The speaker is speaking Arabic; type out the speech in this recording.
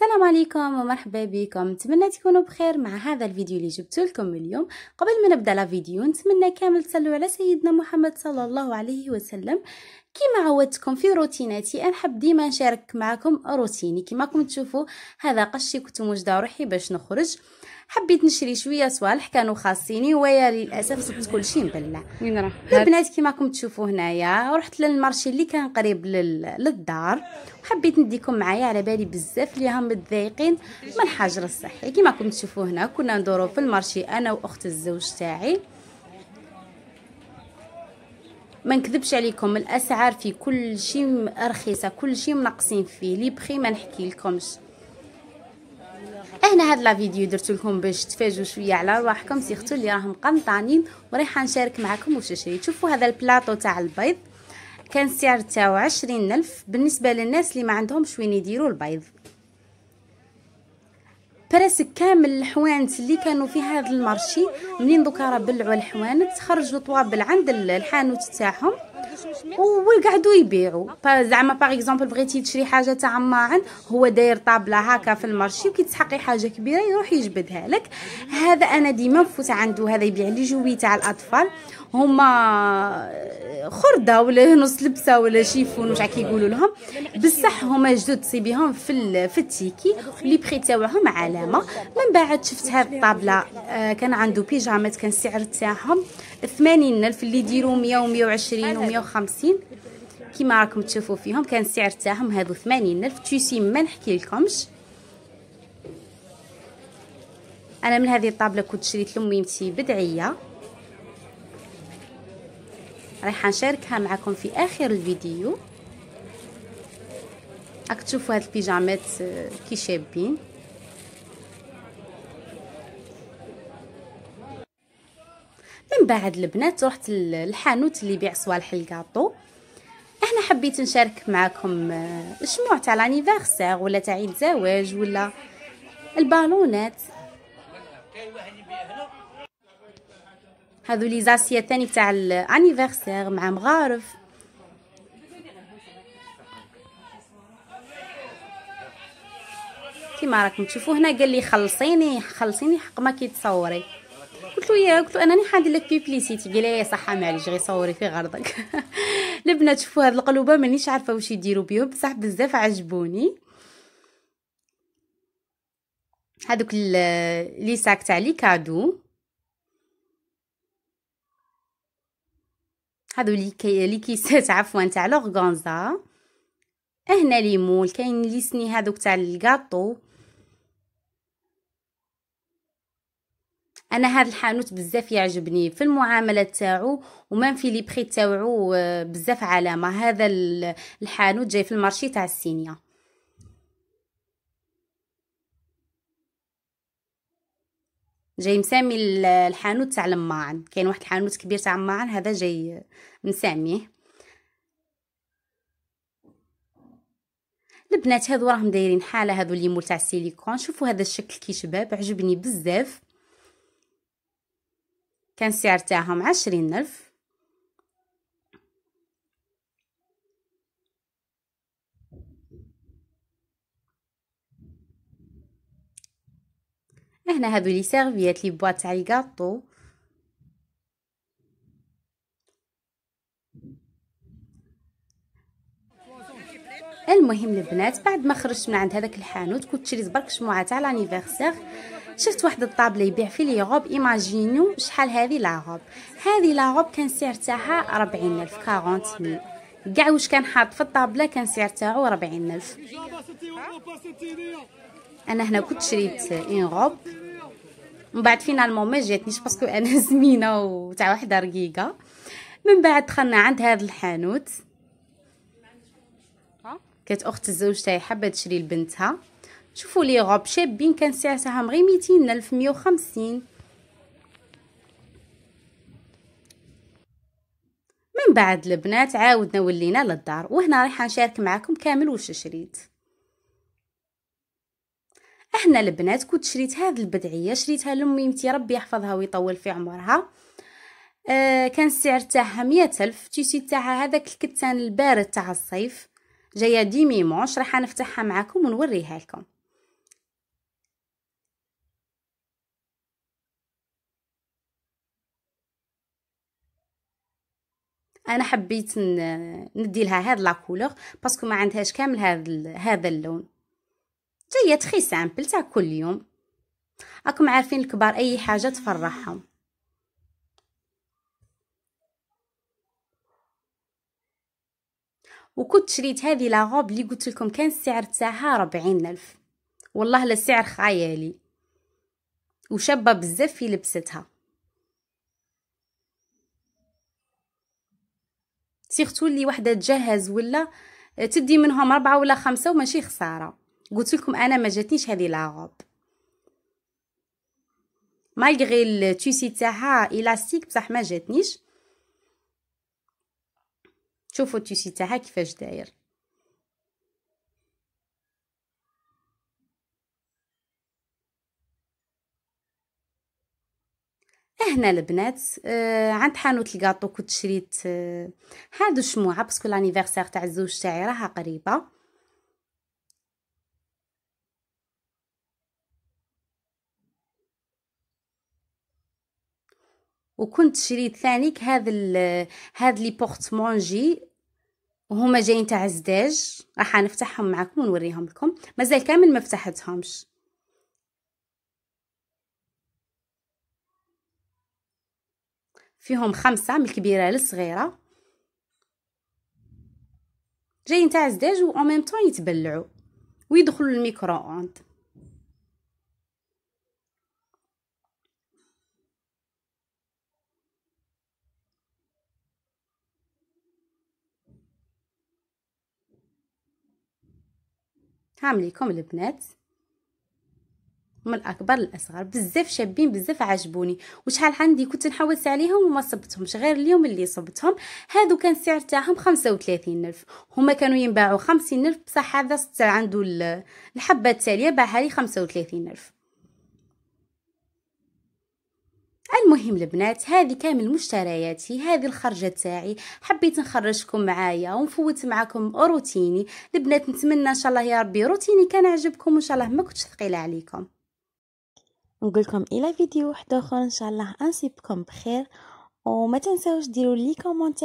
السلام عليكم ومرحبا بكم نتمنى تكونوا بخير مع هذا الفيديو اللي جبت لكم اليوم قبل ما نبدا لا فيديو نتمنى كامل تصلوا على سيدنا محمد صلى الله عليه وسلم كما عودتكم في روتيناتي نحب ديما نشارك معكم روتيني كما راكم تشوفوا هذا قشي كنت موجده روحي باش نخرج حبيت نشري شويه صوالح كانوا خاصيني ويا للاسف كل كلشي مبلع وين راه البنات كما راكم تشوفوا هنايا رحت للمارشي اللي كان قريب لل... للدار وحبيت نديكم معايا على بالي بزاف اللي هم متضايقين من الحجر الصحي كما راكم تشوفوا هنا كنا ندورو في المارشي انا واخت الزوج تاعي ما نكذبش عليكم الاسعار في كل شيء رخيصه كل شيء منقصين فيه لي بخي ما نحكي لكمش هنا هاد لا فيديو درت لكم باش تفاجئوا شويه على رواحكم سيختو اللي راهم قنطانين ورايحه نشارك معكم واش شريت شوفوا هذا البلاطو تاع البيض كان السعر تاعو عشرين الف بالنسبه للناس اللي ما عندهمش وين يديروا البيض كراسك كامل الحوانت اللي كانوا في هذا المرشي منين دوكا راه بلعوا الحوانت خرجوا طوابل عند الحانوت تاعهم ويقعدوا يبيعوا زعما باغ اكزومبل بغيتي تشري حاجه تاع ماعن هو داير طابله هكا في المارشي وكي وكيتسحقي حاجه كبيره يروح يجبدها لك هذا انا ديما نفوت عنده هذا يبيع لي جوي تاع الاطفال هما آه، خرده ولا نص لبسه ولا شيفون واش كيقولوا لهم بصح هما جدد تصيبيهم في في التيكي لي بري تاعهم علامه من بعد شفت هاد الطابله آه، كان عنده بيجامات كان السعر تاعهم 80 الف اللي يديروا 100 و120 و150 كيما راكم تشوفوا فيهم كان السعر تاعهم هادو 80 الف تيسي ما نحكي لكمش انا من هذه الطابله كنت شريت لميمتي بدعيه رايحه نشاركها معكم في اخر الفيديو راك تشوفوا هاد البيجامات آه، كي شابين من بعد البنات رحت للحانوت اللي يبيع صوالح الكاطو انا حبيت نشارك معكم آه، الشموع تاع لانيفيرسير ولا تاع عيد زواج ولا البالونات هذو لي زاسيا ثاني تاع الانيفيرسير مع مغارف كيما راكم تشوفوا هنا قال لي خلصيني خلصيني حق ما كيتصوري قلت له يا قلت له انني حندير لك بيبليسيتي قال لي إيه، صحه معليش غير صوري في غرضك البنات شوفوا هاد القلوبه مانيش عارفه واش يديروا بهم بصح بزاف عجبوني هادوك لي ساك تاع لي كادو هادو لي كي لي كيسات عفوا تاع لورغانزا هنا ليمول كاين لي سني هادوك تاع الكاطو انا هذا الحانوت بزاف يعجبني في المعامله تاعو ومام في لي بري تاعو آه، بزاف علامه هذا الحانوت جاي في المارشي تاع السينيا جاي مسامي الحانوت تاع الماعن كاين واحد الحانوت كبير تاع الماعن هذا جاي مساميه البنات هذو راهم دايرين حاله هذو اللي مول تاع السيليكون شوفوا هذا الشكل كي شباب عجبني بزاف كان السعر تاعهم عشرين ألف هنا هادو لي سيرفيات لي بواط تاع الكاطو المهم البنات بعد ما خرجت من عند هذاك الحانوت كنت شريت برك شموعه تاع لانيفيرسير شفت واحد الطابله يبيع فيه لي غوب ايماجينو شحال هذه لا غوب هذه لا غوب كان سعر تاعها 40000 40000 كاع واش كان حاط في الطابله كان سعر تاعو 40000 انا هنا كنت شريت اون غوب من بعد فينالمون ما جاتنيش باسكو انا زمينه وتاع وحده رقيقه من بعد دخلنا عند هذا الحانوت كانت اخت الزوج تاعي حابه تشري لبنتها شوفوا لي غوب شابين كان سعرهم غير ميتين ألف مية وخمسين من بعد البنات عاودنا ولينا للدار وهنا رايحه نشارك معكم كامل واش شريت احنا البنات كنت شريت هذه البدعيه شريتها لميمتي ربي يحفظها ويطول في عمرها آه كان السعر تاعها مية ألف تيسي تاعها هذاك الكتان البارد تاع الصيف جايه ديميمونش راح نفتحها معكم ونوريها لكم انا حبيت ندي لها هاد لا كولور باسكو ما عندهاش كامل هاد هذا اللون جايه تخي سامبل تاع كل يوم راكم عارفين الكبار اي حاجه تفرحهم وكنت شريت هذه لا غوب اللي قلت لكم كان السعر تاعها ربعين الف والله لا سعر خيالي وشابه بزاف في لبستها سيرتو اللي وحده تجهز ولا آه، تدي منهم أربعة ولا خمسة وماشي خسارة قلت لكم انا ما جاتنيش هذه لاغوب مالغري التيسي تاعها الاستيك بصح ما جاتنيش شوفوا التيسي تاعها كيفاش داير هنا البنات آه عند حانوت الكاطو كنت شريت آه هادو الشموعه باسكو لانيفرسير تاع الزوج تاعي راها قريبه وكنت شريت ثانيك هذا هذا لي بورتمونجي وهما جايين تاع الزداج راح نفتحهم معكم ونوريهم لكم مازال كامل ما فتحتهمش فيهم خمسة من الكبيرة للصغيرة جايين تاع زداج و اون طون يتبلعو ويدخلوا للميكرو اوند هامليكم البنات من الاكبر للاصغر بزاف شابين بزاف عجبوني وشحال عندي كنت نحوس عليهم وما صبتهمش غير اليوم اللي صبتهم هادو كان السعر تاعهم الف هما كانوا ينباعوا الف بصح هذا عنده الحبه التاليه باعها لي الف المهم البنات هذه كامل مشترياتي هذه الخرجه تاعي حبيت نخرجكم معايا ونفوت معكم روتيني البنات نتمنى ان شاء الله يا ربي روتيني كان عجبكم وان شاء الله ما كنتش ثقيله عليكم Google comme il a vidéo la Ansip et de les commentaires